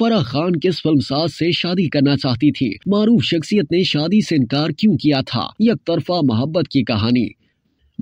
फराह खान किस फिल्मसाज से शादी करना चाहती थी मारूफ शख्सियत ने शादी से इनकार क्यों किया था एक तरफा मोहब्बत की कहानी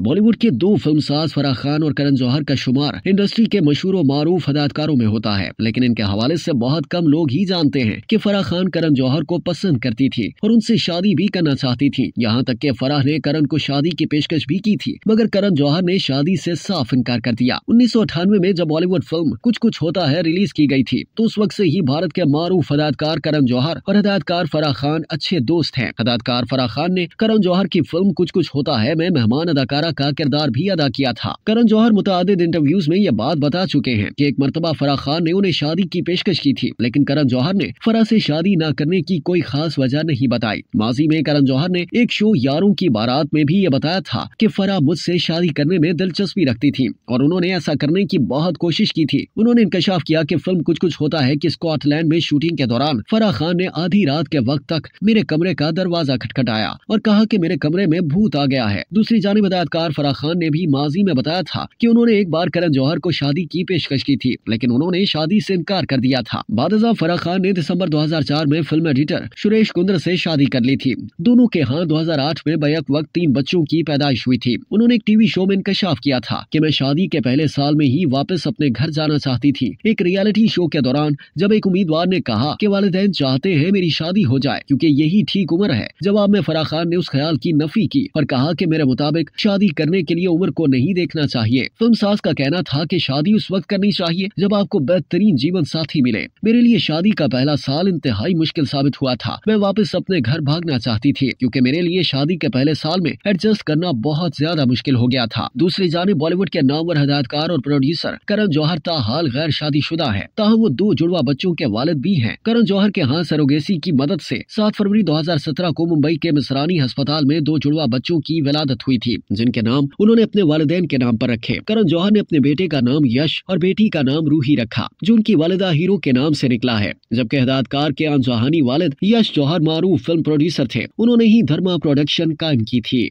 बॉलीवुड के दो फिल्म साज फराह खान और करण जौहर का शुमार इंडस्ट्री के मशहूर और मारूफ अदाकारों में होता है लेकिन इनके हवाले से बहुत कम लोग ही जानते हैं कि फराह खान करण जौहर को पसंद करती थी और उनसे शादी भी करना चाहती थी यहाँ तक कि फराह ने करण को शादी की पेशकश भी की थी मगर करण जौहर ने शादी से साफ इनकार कर दिया उन्नीस में जब बॉलीवुड फिल्म कुछ कुछ होता है रिलीज की गयी थी तो उस वक्त से ही भारत के मारूफ अदाकार करण जौहर और हदायतकार फराह खान अच्छे दोस्त हैं हदायतकार फराह खान ने करण जौहर की फिल्म कुछ कुछ होता है मैं मेहमान अदाकारा फराह का किरदार भी अदा किया था करण जौहर मुताद इंटरव्यूज में यह बात बता चुके हैं की एक मरतबा फराह खान ने उन्हें शादी की पेशकश की थी लेकिन करण जौहर ने फराह ऐसी शादी न करने की कोई खास वजह नहीं बताई माजी में करण जौहर ने एक शो यारों की बारात में भी ये बताया था की फराह मुझसे शादी करने में दिलचस्पी रखती थी और उन्होंने ऐसा करने की बहुत कोशिश की थी उन्होंने इंकशाफ किया की फिल्म कुछ कुछ होता है की स्कॉटलैंड में शूटिंग के दौरान फराह खान ने आधी रात के वक्त तक मेरे कमरे का दरवाजा खटखटाया और कहा की मेरे कमरे में भूत आ गया है दूसरी जानी बदायत अदाकार फराह खान ने भी माजी में बताया था कि उन्होंने एक बार करण जौहर को शादी की पेशकश की थी लेकिन उन्होंने शादी से इनकार कर दिया था बाद फराह खान ने दिसंबर 2004 में फिल्म एडिटर सुरेश कुंद्र से शादी कर ली थी दोनों के यहाँ 2008 में बैक वक्त तीन बच्चों की पैदाइश हुई थी उन्होंने एक टीवी शो में इंकशाफ किया था कि मैं शादी के पहले साल में ही वापस अपने घर जाना चाहती थी एक रियालिटी शो के दौरान जब एक उम्मीदवार ने कहा की वाले चाहते है मेरी शादी हो जाए क्यूँकी यही ठीक उम्र है जवाब में फराह खान ने उस ख्याल की नफी की और कहा की मेरे मुताबिक शादी शादी करने के लिए उम्र को नहीं देखना चाहिए फिल्म सास का कहना था की शादी उस वक्त करनी चाहिए जब आपको बेहतरीन जीवन साथी मिले मेरे लिए शादी का पहला साल इंतहाई मुश्किल साबित हुआ था मैं वापस अपने घर भागना चाहती थी क्योंकि मेरे लिए शादी के पहले साल में एडजस्ट करना बहुत ज्यादा मुश्किल हो गया था दूसरी जाने बॉलीवुड के नामवर हदायतकार और प्रोड्यूसर करण जौहर ता हाल गैर शादी शुदा है ताहम वो दो जुड़वा बच्चों के वालद भी हैं करण जौहर के हाथ सरोगेसी की मदद से 7 फरवरी 2017 को मुंबई के मिसरानी अस्पताल में दो जुड़वा बच्चों की विलादत हुई थी जिनके के नाम उन्होंने अपने वालदेन के नाम पर रखे करण जौहर ने अपने बेटे का नाम यश और बेटी का नाम रूही रखा जो उनकी वालदा हीरो के नाम से निकला है जबकि हदायतकार के आन जहानी वालद यश जौहर मारूफ फिल्म प्रोड्यूसर थे उन्होंने ही धर्मा प्रोडक्शन कायम की थी